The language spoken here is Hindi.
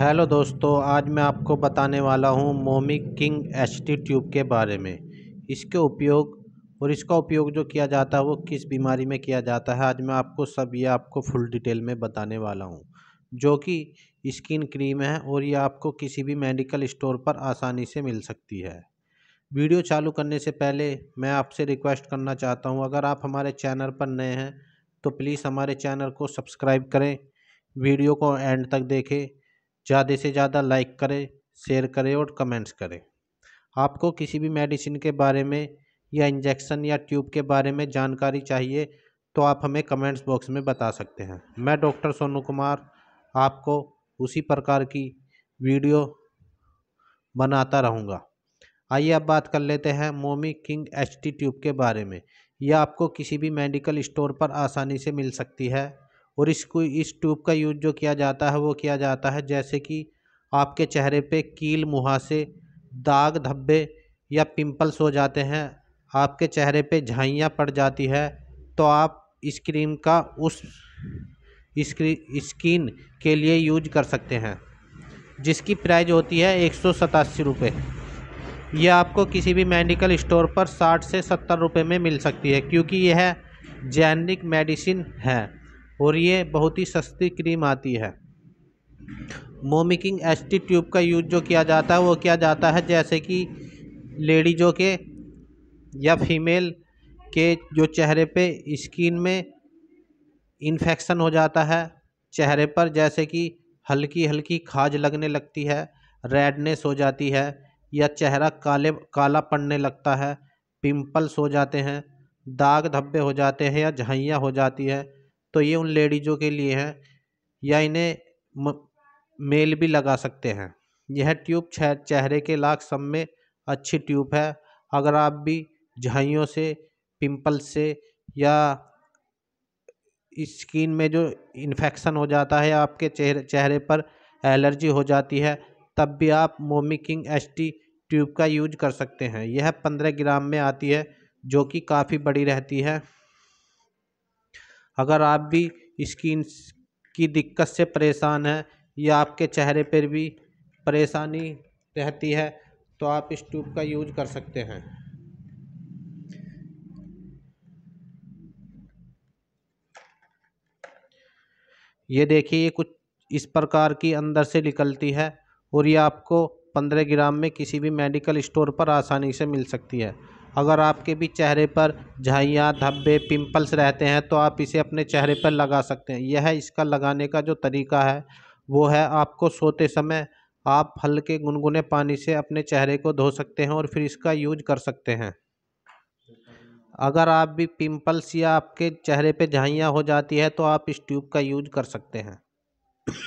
हेलो दोस्तों आज मैं आपको बताने वाला हूं मोमी किंग एच ट्यूब के बारे में इसके उपयोग और इसका उपयोग जो किया जाता है वो किस बीमारी में किया जाता है आज मैं आपको सब ये आपको फुल डिटेल में बताने वाला हूं जो कि स्किन क्रीम है और ये आपको किसी भी मेडिकल स्टोर पर आसानी से मिल सकती है वीडियो चालू करने से पहले मैं आपसे रिक्वेस्ट करना चाहता हूँ अगर आप हमारे चैनल पर नए हैं तो प्लीज़ हमारे चैनल को सब्सक्राइब करें वीडियो को एंड तक देखें ज़्यादा से ज़्यादा लाइक करें शेयर करें और कमेंट्स करें आपको किसी भी मेडिसिन के बारे में या इंजेक्शन या ट्यूब के बारे में जानकारी चाहिए तो आप हमें कमेंट्स बॉक्स में बता सकते हैं मैं डॉक्टर सोनू कुमार आपको उसी प्रकार की वीडियो बनाता रहूँगा आइए अब बात कर लेते हैं मोमी किंग एच टी ट्यूब के बारे में यह आपको किसी भी मेडिकल स्टोर पर आसानी से मिल सकती है और इसको इस ट्यूब का यूज जो किया जाता है वो किया जाता है जैसे कि आपके चेहरे पे कील मुहासे दाग धब्बे या पिंपल्स हो जाते हैं आपके चेहरे पे झाइयाँ पड़ जाती है तो आप इस क्रीम का उस स्किन के लिए यूज कर सकते हैं जिसकी प्राइस होती है एक सौ सतासी रुपये यह आपको किसी भी मेडिकल स्टोर पर साठ से सत्तर रुपये में मिल सकती है क्योंकि यह जेनरिक मेडिसिन है और ये बहुत ही सस्ती क्रीम आती है मोमिकिंग एस टी ट्यूब का यूज जो किया जाता है वो किया जाता है जैसे कि लेडीजों के या फीमेल के जो चेहरे पे स्किन में इन्फेक्शन हो जाता है चेहरे पर जैसे कि हल्की हल्की खाज लगने लगती है रेडनेस हो जाती है या चेहरा काले काला पड़ने लगता है पिंपल्स हो जाते हैं दाग धब्बे हो जाते हैं या झाइयाँ हो जाती है तो ये उन लेडीजों के लिए है या इन्हें मेल भी लगा सकते हैं यह ट्यूब चेहरे के लाख सम में अच्छी ट्यूब है अगर आप भी झाइयों से पिंपल से या स्किन में जो इन्फेक्शन हो जाता है आपके चेहरे चेहरे पर एलर्जी हो जाती है तब भी आप मोमी किंग एस टी ट्यूब का यूज कर सकते हैं यह पंद्रह ग्राम में आती है जो कि काफ़ी बड़ी रहती है अगर आप भी स्किन की दिक्कत से परेशान हैं या आपके चेहरे पर भी परेशानी रहती है तो आप इस ट्यूब का यूज कर सकते हैं ये देखिए ये कुछ इस प्रकार की अंदर से निकलती है और ये आपको पंद्रह ग्राम में किसी भी मेडिकल स्टोर पर आसानी से मिल सकती है अगर आपके भी चेहरे पर झाइयाँ धब्बे पिंपल्स रहते हैं तो आप इसे अपने चेहरे पर लगा सकते हैं यह इसका लगाने का जो तरीका है वो है आपको सोते समय आप हल्के गुनगुने पानी से अपने चेहरे को धो सकते हैं और फिर इसका यूज कर सकते हैं अगर आप भी पिंपल्स या आपके चेहरे पे झाइयाँ हो जाती है तो आप इस ट्यूब का यूज कर सकते हैं